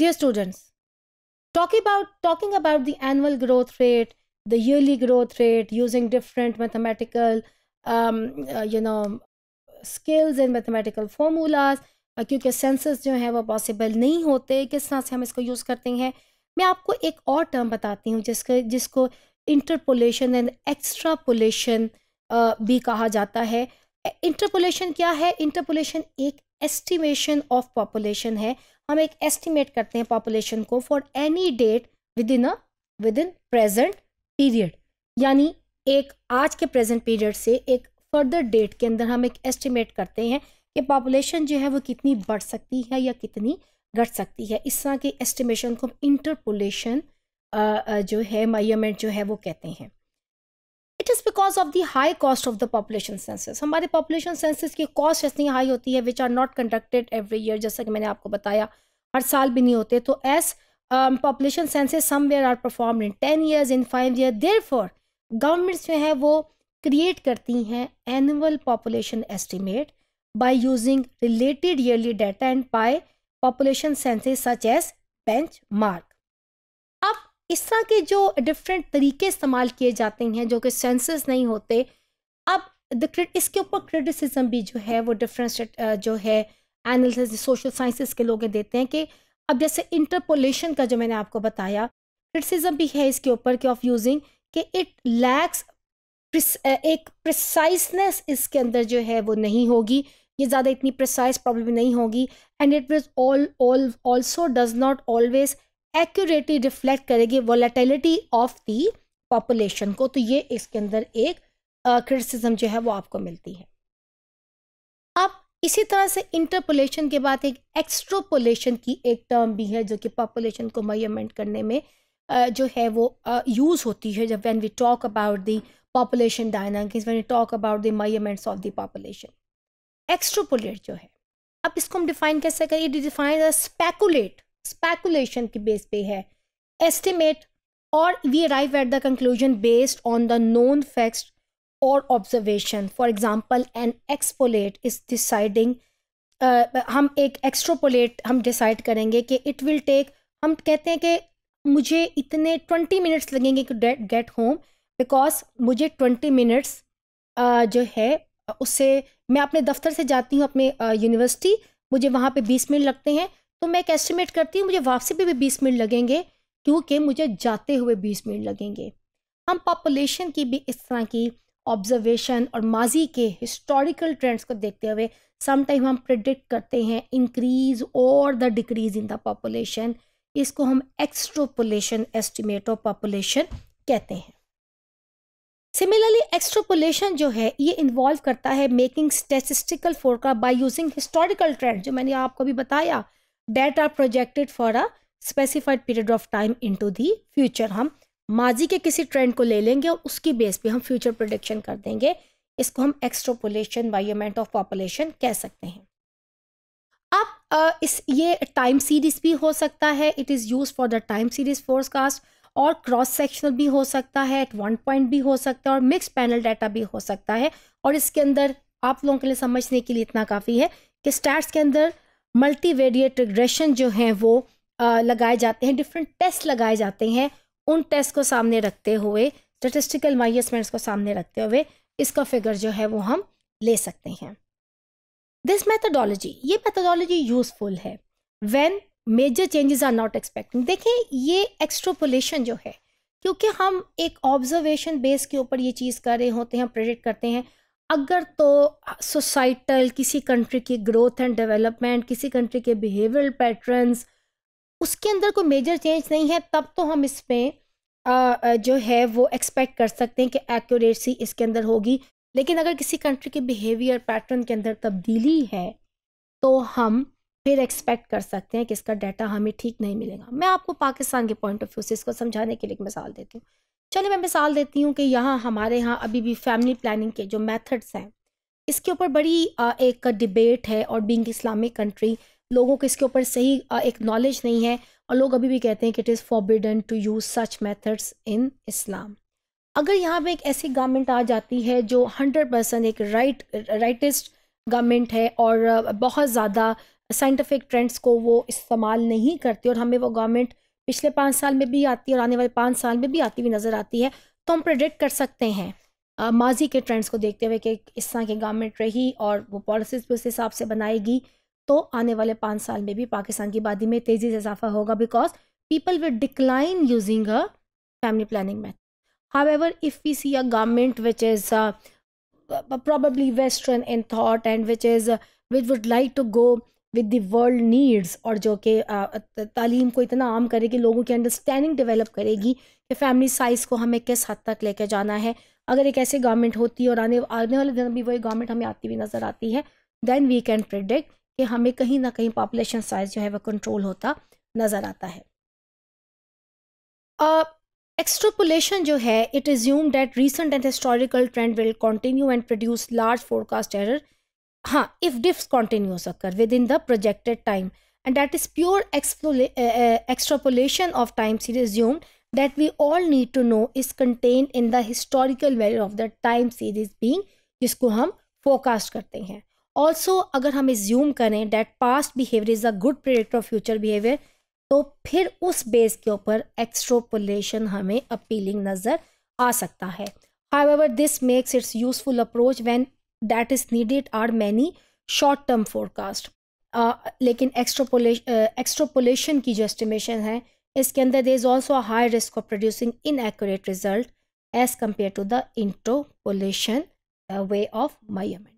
Dear students, talk about, talking about the annual growth rate, the yearly growth rate using different mathematical, um, uh, you know, skills and mathematical formulas, uh, क्योंकि census जो हैं वो possible नहीं होते किस तरह से हम इसको यूज़ करते हैं मैं आपको एक और टर्म बताती हूँ जिसको जिसको इंटरपोलेशन एंड एक्स्ट्रापोलेशन भी कहा जाता है इंटरपोलेशन क्या है इंटरपोलेशन एक एस्टिमेशन ऑफ पॉपुलेशन है हम एक एस्टिमेट करते हैं पॉपुलेशन को for any date within a within present period यानी एक आज के प्रेजेंट पीरियड से एक फर्दर डेट के अंदर हम एक एस्टिमेट करते हैं कि पॉपुलेशन जो है वो कितनी बढ़ सकती है या कितनी घट सकती है इस तरह के एस्टिमेशन को हम इंटरपोलेशन जो है मायमेंट जो है वो कहते हैं it is because of the high cost of the population census हमारे पॉपुलेशन सेंसिस की कॉस्ट इतनी हाई होती है which are not conducted every year जैसा कि मैंने आपको बताया हर साल भी नहीं होते तो as population censuses somewhere are perform in ten years in five year therefore governments जो हैं वो क्रिएट करती हैं annual population estimate by using related yearly data and and population census such as benchmark इस तरह के जो different तरीके इस्तेमाल किए जाते हैं जो कि सेंसेस नहीं होते अब इसके ऊपर क्रिटिसिज्म भी जो है वो डिफरेंट जो है एनालिसिस सोशल साइंसिस के लोग देते हैं कि अब जैसे इंटरपोलेशन का जो मैंने आपको बताया क्रिटिसिज्म भी है इसके ऊपर कि ऑफ यूजिंग कि इट लैक्स एक प्रिसाइसनेस इसके अंदर जो है वो नहीं होगी ये ज़्यादा इतनी प्रिसाइस प्रॉब्लम नहीं होगी and it was all all also does not always accurately reflect करेगी वॉलेटिलिटी ऑफ दी पॉपुलेशन को तो ये इसके अंदर एक क्रिटिसिज्म uh, जो है वो आपको मिलती है अब इसी तरह से इंटरपोलेशन के बाद एक एक्सट्रोपोलेशन की एक टर्म भी है जो कि पॉपुलेशन को मयमेंट करने में uh, जो है वो यूज़ uh, होती है जब when we talk about the population dynamics when we talk about the movements of the population extrapolate जो है अब इसको हम डिफाइन कैसे करें डिफाइन स्पेकुलेट स्पैकुलेशन के बेस पे है एस्टिमेट और we arrive at the conclusion based on the known facts और observation for example an extrapolate is deciding हम एक एक्स्ट्रोपोलेट हम डिसाइड करेंगे कि इट विल टेक हम कहते हैं कि मुझे इतने ट्वेंटी मिनट्स लगेंगे टू गेट होम बिकॉज मुझे ट्वेंटी मिनट्स uh, जो है उससे मैं अपने दफ्तर से जाती हूँ अपने यूनिवर्सिटी uh, मुझे वहाँ पे बीस मिनट लगते हैं तो मैं एक एस्टिमेट करती हूँ मुझे वापसी पे भी बीस मिनट लगेंगे क्योंकि मुझे जाते हुए बीस मिनट लगेंगे हम पॉपुलेशन की भी इस तरह की ऑब्जर्वेशन और माजी के हिस्टोरिकल ट्रेंड्स को देखते हुए समटाइम हम प्रिडिक्ट करते हैं इंक्रीज और the decrease in the population इसको हम एक्सट्रोपोलेशन एस्टिमेट ऑफ पॉपुलेशन कहते हैं सिमिलरली एक्सट्रोपोलेशन जो है ये इन्वॉल्व करता है making statistical forecast by using historical trend जो मैंने आपको भी बताया that are projected for a specified period of time into the future हम माजी के किसी ट्रेंड को ले लेंगे और उसकी बेस पे हम फ्यूचर प्रोडिक्शन कर देंगे इसको हम एक्सट्रोपोलेशन बायोमेंट ऑफ पॉपुलेशन कह सकते हैं अब इस ये टाइम सीरीज भी हो सकता है it is used for the time series forecast और क्रॉस सेक्शनल भी हो सकता है एट वन पॉइंट भी हो सकता है और मिक्स पैनल डाटा भी हो सकता है और इसके अंदर आप लोगों के लिए समझने के लिए इतना काफ़ी है कि स्टैट्स के अंदर मल्टीवेरिएट रिग्रेशन जो हैं वो लगाए जाते हैं डिफरेंट टेस्ट लगाए जाते हैं उन टेस्ट को सामने रखते हुए स्टेटिस्टिकल माइसमेंट्स को सामने रखते हुए इसका फिगर जो है वो हम ले सकते हैं दिस मैथडोलॉजी ये मैथडोलॉजी यूजफुल है when major changes are not expecting देखें ये एक्स्ट्रोपोलेशन जो है क्योंकि हम एक ऑब्जर्वेशन बेस के ऊपर ये चीज़ कर रहे होते हैं प्रेडिक्ट करते हैं अगर तो सोसाइटल किसी कंट्री की ग्रोथ एंड डेवलपमेंट किसी कंट्री के बिहेवियरल पैटर्न्स उसके अंदर कोई मेजर चेंज नहीं है तब तो हम इसमें जो है वो एक्सपेक्ट कर सकते हैं कि एक्यूरेसी इसके अंदर होगी लेकिन अगर किसी कंट्री के बिहेवियर पैटर्न के अंदर तब्दीली है तो हम फिर एक्सपेक्ट कर सकते हैं कि इसका डाटा हमें ठीक नहीं मिलेगा मैं आपको पाकिस्तान के पॉइंट ऑफ व्यू से इसको समझाने के लिए एक मिसाल देती हूँ चलिए मैं मिसाल देती हूँ कि यहाँ हमारे यहाँ अभी भी फैमिली प्लानिंग के जो मेथड्स हैं इसके ऊपर बड़ी एक डिबेट है और बींग इस्लामिक कंट्री लोगों को इसके ऊपर सही एक नॉलेज नहीं है और लोग अभी भी कहते हैं कि it is forbidden to use such methods in Islam अगर यहाँ पे एक ऐसी गवर्नमेंट आ जाती है जो हंड्रेड परसेंट एक राइट राइटिस्ट गवर्नमेंट है और बहुत ज़्यादा साइंटिफिक ट्रेंड्स को वो इस्तेमाल नहीं करती और हमें वो गवर्नमेंट पिछले पाँच साल में भी आती है और आने वाले पाँच साल में भी आती हुई नज़र आती है तो हम प्रडिक्ट कर सकते हैं माजी के ट्रेंड्स को देखते हुए कि इस तरह की गवर्नमेंट रही और वो पॉलिसीज भी उस हिसाब से बनाएगी तो आने वाले पाँच साल में भी पाकिस्तान की आबादी में तेज़ी से इजाफा होगा because people will decline using a family planning method however if we see a government which is probably western in thought and which is which would like to go with the world needs और जो कि तालीम को इतना आम करेगी लोगों की अंडरस्टैंडिंग डेवलप करेगी कि फैमिली साइज़ को हमें किस हद तक लेके जाना है अगर एक ऐसी गवर्नमेंट होती है और आने आने वाले दिन भी वही गवर्नमेंट हमें आती हुई नज़र आती है देन वी कैन प्रिडिक्ट कि हमें कहीं ना कहीं पॉपुलेशन साइज़ जो है वह कंट्रोल होता नज़र आता है एक्सट्रोपोलेशन जो है it assumes that recent and historical trend will continue and produce large forecast error हाँ if diffs continuous occur within the projected time and that is pure extrapolation of time series um that we all need to know is contain in the historical value of the time series being जिसको हम forecast करते हैं also अगर हम assume करें that past behaviour is a good product of future behaviour तो फिर उस बेस के ऊपर एक्स्ट्रोपोलेशन हमें अपीलिंग नज़र आ सकता है however this makes its useful approach when that is needed are many short term forecast लेकिन एक्स्ट्रोपोलेशन uh, की जो एस्टिमेशन है इसके अंदर there is also a high risk of producing inaccurate result as compared to the interpolation way of माइमेंट